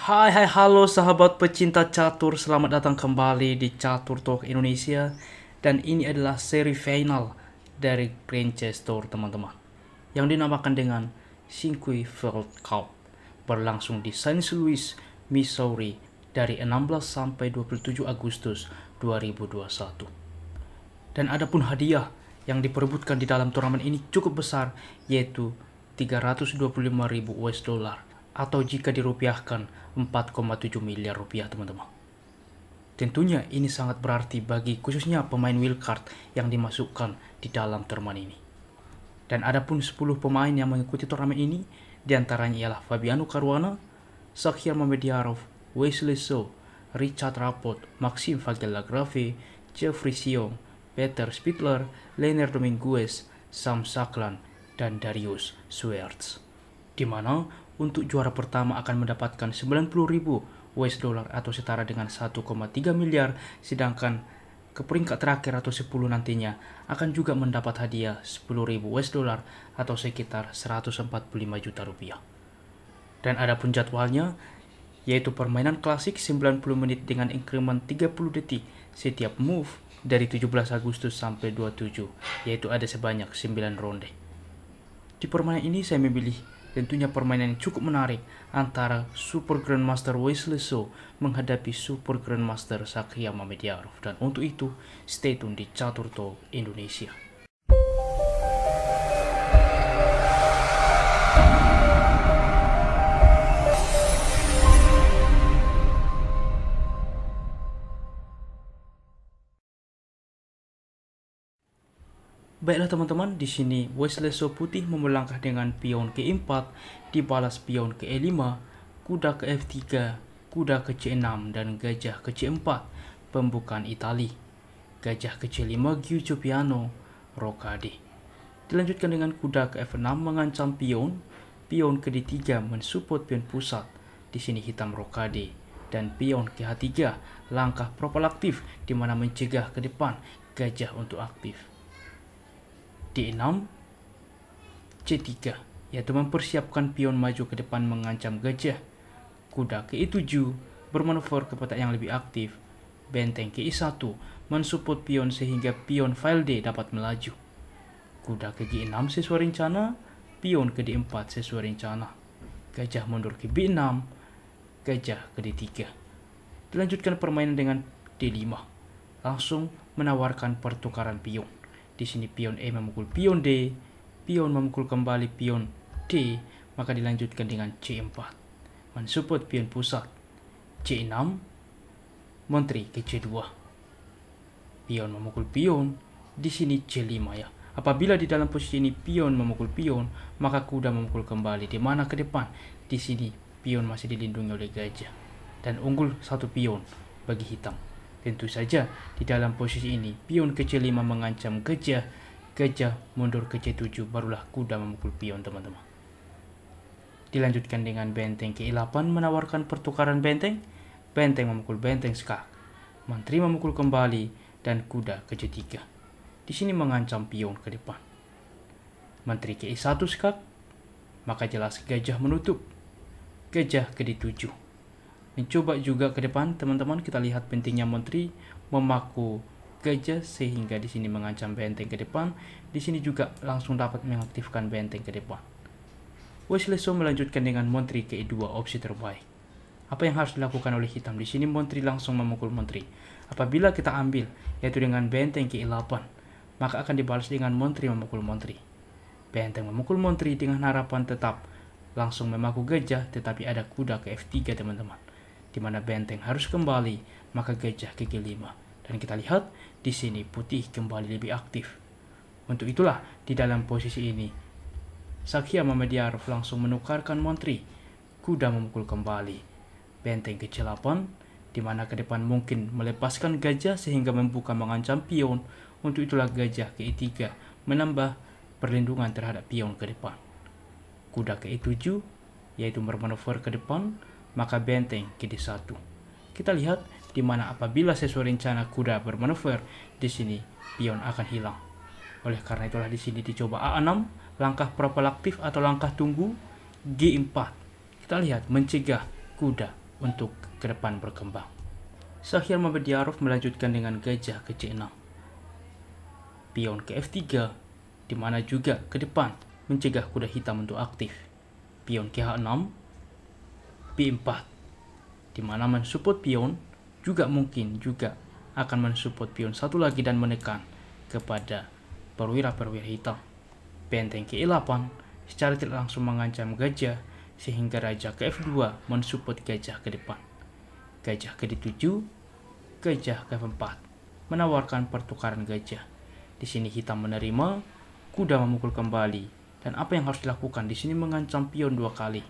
Hai hai halo sahabat pecinta catur, selamat datang kembali di Catur Talk Indonesia dan ini adalah seri final dari Grand Tour teman-teman yang dinamakan dengan World Cup berlangsung di Saint Louis, Missouri dari 16 sampai 27 Agustus 2021. Dan ada pun hadiah yang diperebutkan di dalam turnamen ini cukup besar yaitu 325.000 US dollar atau jika dirupiahkan 4,7 miliar rupiah teman-teman. Tentunya ini sangat berarti bagi khususnya pemain wildcard yang dimasukkan di dalam turnamen ini. Dan ada pun 10 pemain yang mengikuti turnamen ini, diantaranya ialah Fabiano Caruana, Sakhir Mamediarov, Wesley So, Richard Rapot, Maxim Fagelagrafe, Jeffrey Siong, Peter Spittler, Leonard Dominguez, Sam Saklan, dan Darius Swerts. Di mana untuk juara pertama akan mendapatkan 90.000 US dollar atau setara dengan 1,3 miliar, sedangkan ke peringkat terakhir atau 10 nantinya akan juga mendapat hadiah 10.000 US dollar atau sekitar 145 juta rupiah. Dan ada pun jadwalnya, yaitu permainan klasik 90 menit dengan increment 30 detik setiap move dari 17 Agustus sampai 27, yaitu ada sebanyak 9 ronde. Di permainan ini saya memilih Tentunya permainan yang cukup menarik antara Super Grandmaster Wesley So menghadapi Super Grandmaster Sakya Mamediarov. Dan untuk itu, stay tune di Catur Talk Indonesia. Baiklah teman-teman, di sini So putih membelangkah dengan pion ke-4, dibalas pion ke-5, kuda ke F3, kuda ke C6, dan gajah ke C4, pembukaan Itali. Gajah ke C5 Giuccio Piano, Rokade. Dilanjutkan dengan kuda ke F6 mengancam pion, pion ke D3 mensupport pion pusat, di sini hitam Rokade. Dan pion ke H3, langkah aktif di mana mencegah ke depan gajah untuk aktif. D6, C3, yaitu mempersiapkan pion maju ke depan mengancam gajah. Kuda ke E7 bermanuver ke petak yang lebih aktif. Benteng ke E1 mensupport pion sehingga pion file D dapat melaju. Kuda ke G6 sesuai rencana, pion ke D4 sesuai rencana. Gajah mundur ke B6, gajah ke D3. Dilanjutkan permainan dengan D5. Langsung menawarkan pertukaran pion. Di sini pion E memukul pion D, pion memukul kembali pion D, maka dilanjutkan dengan C4. Mensupport pion pusat. C6, menteri ke C2. Pion memukul pion, di sini C5 ya. Apabila di dalam posisi ini pion memukul pion, maka kuda memukul kembali. Di mana ke depan? Di sini pion masih dilindungi oleh gajah. Dan unggul satu pion bagi hitam. Tentu saja, di dalam posisi ini, pion ke C5 mengancam gajah, gajah mundur ke C7, barulah kuda memukul pion, teman-teman. Dilanjutkan dengan benteng ke 8 menawarkan pertukaran benteng, benteng memukul benteng skak, menteri memukul kembali, dan kuda ke C3. Di sini mengancam pion ke depan. Menteri ke E1 skak, maka jelas gajah menutup. Gajah ke D7 Mencoba juga ke depan, teman-teman kita lihat pentingnya Menteri memaku gajah sehingga di sini mengancam benteng ke depan, di sini juga langsung dapat mengaktifkan benteng ke depan. Wesley melanjutkan dengan menteri ke E2 opsi terbaik. Apa yang harus dilakukan oleh hitam? Di sini menteri langsung memukul menteri. Apabila kita ambil, yaitu dengan benteng ke E8, maka akan dibalas dengan menteri memukul menteri. Benteng memukul menteri dengan harapan tetap langsung memaku gajah, tetapi ada kuda ke F3 teman-teman di mana benteng harus kembali, maka gajah gigi 5 Dan kita lihat, di sini putih kembali lebih aktif. Untuk itulah, di dalam posisi ini, Sakya Mamediarov langsung menukarkan Montri. Kuda memukul kembali. Benteng ke-8, di mana ke depan mungkin melepaskan gajah sehingga membuka mengancam pion. Untuk itulah gajah ke 3 menambah perlindungan terhadap pion ke depan. Kuda ke 7 yaitu bermanuver ke depan, maka benteng jadi satu. Kita lihat di mana apabila sesuai rencana kuda bermanuver, di sini pion akan hilang. Oleh karena itulah di sini dicoba A6, langkah propelaktif atau langkah tunggu, G4. Kita lihat mencegah kuda untuk ke depan berkembang. Sahir Mabediarov melanjutkan dengan gajah ke C6. Pion ke F3, di mana juga ke depan mencegah kuda hitam untuk aktif. Pion ke H6, di mana mensupport pion juga mungkin juga akan mensupport pion satu lagi dan menekan kepada perwira-perwira hitam. Benteng ke-8 secara tidak langsung mengancam gajah sehingga raja ke F2 mensupport gajah ke depan. Gajah ke 7 gajah ke 4 menawarkan pertukaran gajah. Di sini hitam menerima, kuda memukul kembali, dan apa yang harus dilakukan di sini mengancam pion dua kali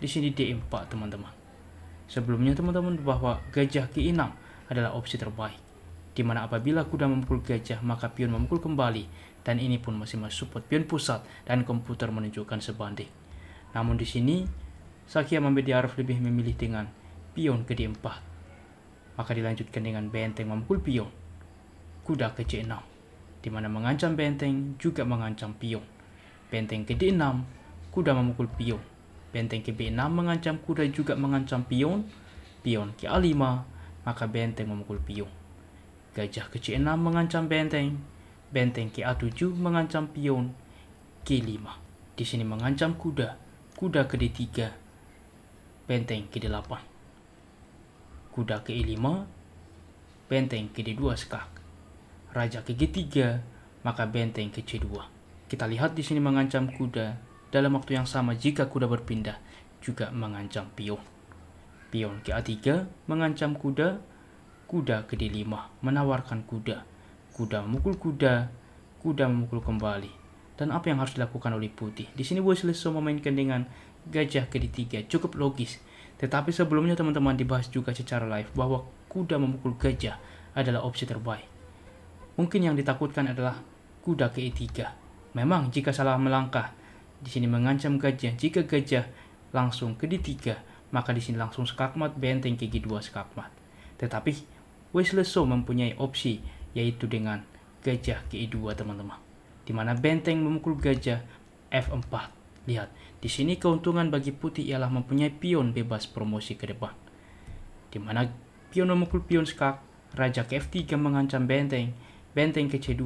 di sini D4 teman-teman. Sebelumnya teman-teman bahwa gajah ke-6 adalah opsi terbaik, di mana apabila kuda memukul gajah maka pion memukul kembali dan ini pun masih masuk support pion pusat dan komputer menunjukkan sebanding. Namun di sini Sakia Mamedi Arif lebih memilih dengan pion ke D4. Maka dilanjutkan dengan benteng memukul pion, kuda ke C6, di mana mengancam benteng juga mengancam pion. Benteng ke D6, kuda memukul pion, Benteng ke B6 mengancam kuda juga mengancam pion, pion ke A5, maka benteng memukul pion. Gajah ke C6 mengancam benteng, benteng ke A7 mengancam pion, G5. Di sini mengancam kuda, kuda ke D3, benteng ke D8. Kuda ke E5, benteng ke D2 sekak. Raja ke G3, maka benteng ke C2. Kita lihat di sini mengancam kuda, dalam waktu yang sama jika kuda berpindah juga mengancam pion. Pion ke A3 mengancam kuda, kuda ke D5 menawarkan kuda, kuda memukul kuda, kuda memukul kembali. Dan apa yang harus dilakukan oleh putih? Di sini boleh selesai memainkan dengan gajah ke D3 cukup logis. Tetapi sebelumnya teman-teman dibahas juga secara live bahwa kuda memukul gajah adalah opsi terbaik. Mungkin yang ditakutkan adalah kuda ke E3. Memang jika salah melangkah, di sini mengancam gajah. Jika gajah langsung ke D3, maka di sini langsung skakmat benteng ke G2 skakmat. Tetapi Wesley so mempunyai opsi yaitu dengan gajah ke E2 teman-teman. Di mana benteng memukul gajah F4. Lihat, di sini keuntungan bagi putih ialah mempunyai pion bebas promosi ke depan. Di mana pion memukul pion skak, raja ke F3 mengancam benteng, benteng ke C2,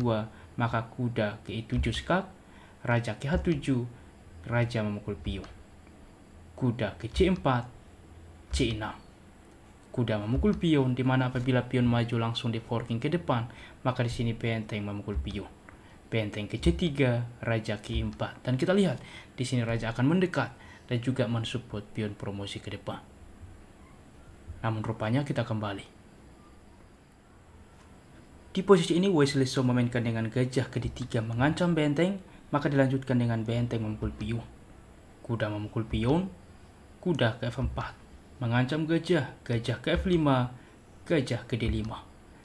maka kuda ke E7 skak, raja ke H7, raja memukul pion, Kuda ke C4, C6. Kuda memukul pion, di mana apabila pion maju langsung di forking ke depan, maka di sini benteng memukul pion. Benteng ke C3, raja ke 4 Dan kita lihat, di sini raja akan mendekat dan juga mensupport pion promosi ke depan. Namun rupanya kita kembali. Di posisi ini Wesley So memainkan dengan gajah ke D3 mengancam benteng maka dilanjutkan dengan benteng memukul piung. Kuda memukul pion, kuda ke F4, mengancam gajah, gajah ke F5, gajah ke D5.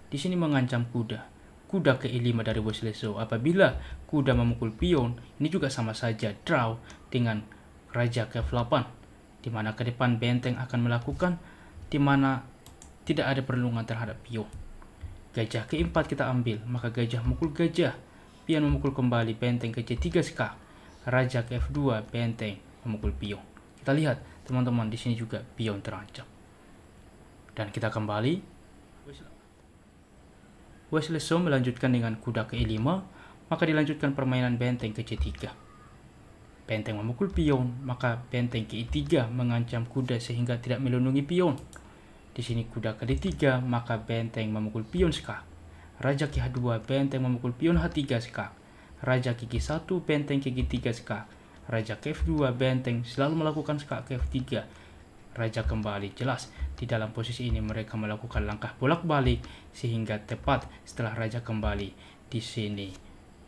Di sini mengancam kuda. Kuda ke E5 dari Weslesau. Apabila kuda memukul pion, ini juga sama saja draw dengan raja ke F8. Di mana ke depan benteng akan melakukan di mana tidak ada perlindungan terhadap pion. Gajah ke 4 e kita ambil, maka gajah memukul gajah Pion memukul kembali benteng ke C3 ska. Raja ke F2, benteng memukul pion. Kita lihat, teman-teman, di sini juga pion terancam. Dan kita kembali. Wesley Song melanjutkan dengan kuda ke E5, maka dilanjutkan permainan benteng ke C3. Benteng memukul pion, maka benteng ke E3 mengancam kuda sehingga tidak melindungi pion. Di sini kuda ke D3, maka benteng memukul pion sekarang. Raja ki H2 benteng memukul pion H3 sekak. Raja ki G1 benteng kiki G3 sekak. Raja ke F2 benteng selalu melakukan sekak ke F3. Raja kembali jelas di dalam posisi ini mereka melakukan langkah bolak-balik sehingga tepat setelah raja kembali di sini.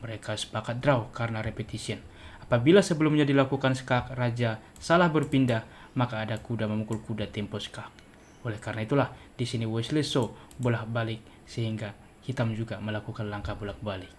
Mereka sepakat draw karena repetition. Apabila sebelumnya dilakukan skak raja salah berpindah, maka ada kuda memukul kuda tempo skak. Oleh karena itulah di sini Wesley So bolak-balik sehingga hitam juga melakukan langkah bolak-balik.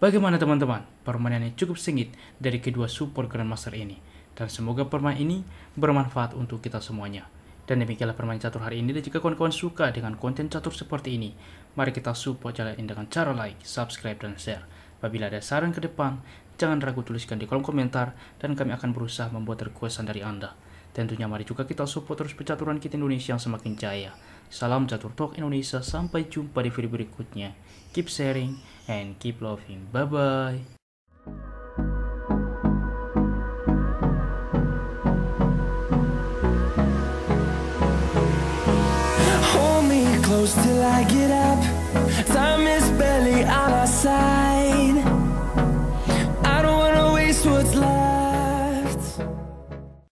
Bagaimana teman-teman? Permainannya cukup sengit dari kedua support Grandmaster ini. Dan semoga permainan ini bermanfaat untuk kita semuanya. Dan demikianlah permainan catur hari ini. Dan jika kawan-kawan suka dengan konten catur seperti ini, mari kita support channel ini dengan cara like, subscribe, dan share. Apabila ada saran ke depan, jangan ragu tuliskan di kolom komentar dan kami akan berusaha membuat requestan dari Anda. Tentunya mari juga kita support terus pecaturan kita Indonesia yang semakin jaya. Salam Catur Talk Indonesia, sampai jumpa di video berikutnya. Keep sharing and keep loving. Bye-bye. till I get up Time is barely on our side